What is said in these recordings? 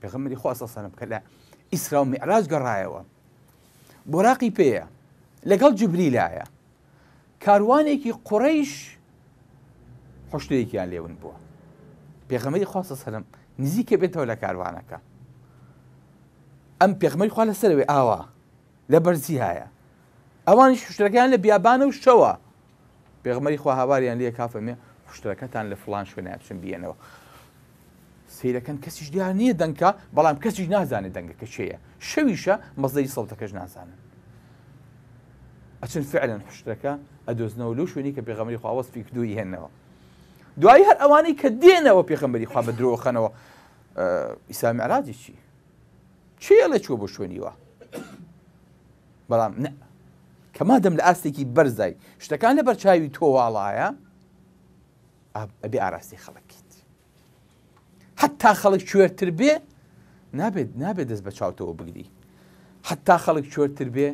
پێغمەری خواستە سەنم کە لە ئیسرا و میعراج گەڕایەوە بۆراقی پێەیە لەگەڵ جبری لایە کاروانێکی قوڕیش هشتەیەکیان لێون بووە پێغەمەری خواستە سەرم نزیکە بێتەوە لە کاروانەکە ئەم پێغمەری خوا لە سەرەوەی ئاوا لە بەرزی هایە ئەوانی شوشتەکان لە بیابانە و شەوە پێغمەری خوا هاواریان لێ کافەمێ شتەکەتان لە فلان شوێنە چون بێنەوە سیرەکەن کەسیش دیان نییە دەنکە بەڵام کەسیش نازانێت دەنگەکە چێە شەویشە مەزدەی سەڵتەکەش نازانن ئەچن فعلەن حشتەکە ئەدۆزنەوە لەو شوێنی کە پێغەمەری خواوەسفی کردوی هێنەوە دوایی هەر ئەوانەی کە دێنەوە پێخەمبەری خوا بە درۆخەنەوە ئیسلامی عراجی چی چێ لە چوە بۆ شوێنیوە بەڵام نە کەما دەم لە ئاستێکی بەرزای شتەکان لە بەرچاوی تۆواڵایە ئەبێ ئاراستی خەڵکیت حتا خەڵک کوێرتر بێ نابێت نابێت دەست بە چاوتەوە بگری حتا خەڵک کوێرتر بێ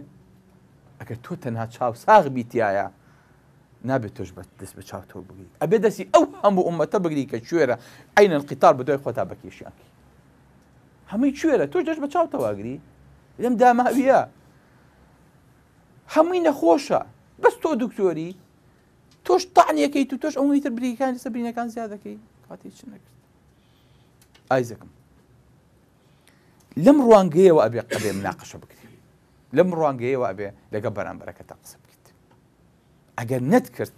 ئەگەر تۆ تەنها چاو ساغ بیتایە نابێت تۆش بە دەست بە چاوتەوە بگری ئەبێ دەستی ئەو هەموو ئومەتە بگری کە کوێرە ئەینەن قیتار بەدوای خۆتا بەکیشیانکی هەمووی کوێرە تۆ دەست بە چاوتەواگری لەم داماویە هەمووی نەخۆشە بەس تۆ دکتۆری تۆش تاانیەکەی تو تۆش ئەویتر بریکانی سەبرینەکان زیادەکەی کاتی چ نەکرد ئایزەکەم لەم ڕوانگەیەوە ئەبێ قەبێ مناقەشە بکرێن لەم ڕوانگەیەوە ئەبێ لەگە بەرامبەرەکە تا قسە بکەیت ئەگەر نەتکرد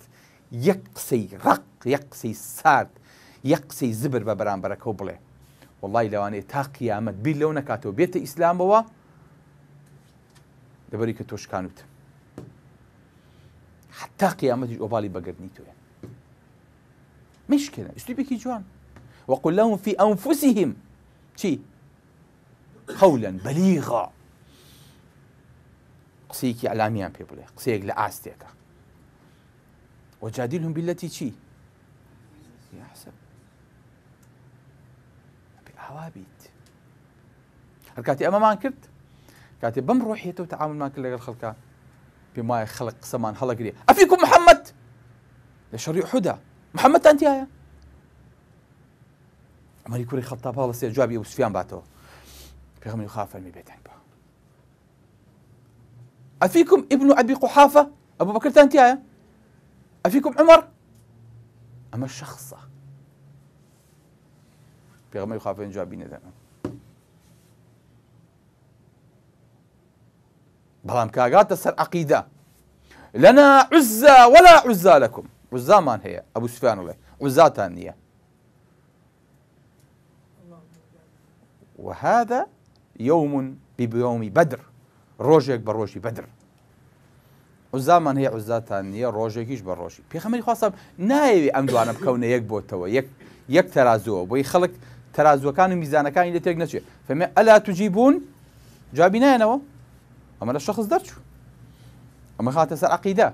یەک قسەی ڕق یەک قسەی سارد یەک قسەی زبر بە بەرامبەرەکە و بڵێ وڵی لەوانێت تا قیامەت بیر لەو نکاتەوە بێتە ئیسلامەوە دەبەری کە تۆشکانوت حتا قیامەتیش ئۆبای بەگەرنی توێ مشکێنە ئستوپێکی جوان وقل لهم في أنفسهم شي قولا بليغا قصيك علاميان بي بلي قسيك لآستيكا وجادلهم بالتي شي يحسب بأوابيت هركاتي أما ما كرت كاتي بم روحيته وتعامل معك كل الخلقان بما خلق سمان هلا قريب أفيكم محمد لشريع حدا محمد أنت يا عمري كوري خطاب الله سي جواب ابو سفيان باتو بيغم يخاف من بيت با افيكم ابن ابي قحافه ابو بكر تانتيا افيكم عمر اما الشخصة بيغم يخاف من جوابي نذا بلام كاغات السر عقيده لنا عزة ولا عزة لكم عزة من هي ابو سفيان ولا عزة تانية وهذا يوم بيوم بدر روجك بروشي بدر بەدر عزامان هەیە عزاتان روجكيش ڕۆژێکیش في ڕۆژی خاصه نايي ام دوانا بكون يك بوتو يك يك ترازو بۆی خەڵک ترازو كان ميزان كان تێک نەچێت فەمێ ئەلا توجی بوون جوابی نایەنەوە ئەمە لە شخص دەرچوو ئەمە خاتە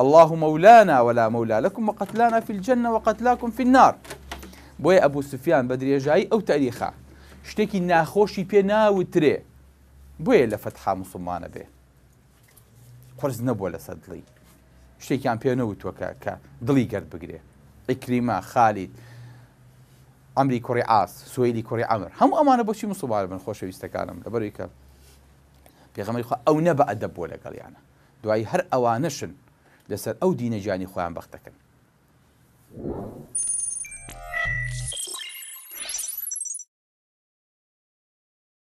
الله مولانا ولا مولى لكم وقتلانا في الجنة وقتلاكم في النار بۆیە ئەبوو سوفیان بە درێژایی ئەو تاریخە شتێکی ناخۆشی پێ ناوترێ بۆیە لە فەتحا مسلمانە بێ قرز نەبووە لەسەر دڵی شتێکیان پێ نەوتوەکە کە دڵی گرد بگرێ ئیکریما خالید ئەمری کوڕی ئاس سوئیلی کوڕی ئەمر هەموو ئەمانە بۆچی مسلمان بن خۆشەویستەکانم لە بەریکە پێغەمەی خۆ ئەو نەبە ئەدە بۆ لەگەڵیانە دوایی هەر ئەوانەشن لەسەر ئەو دینەجانی خۆیان بەختەکەن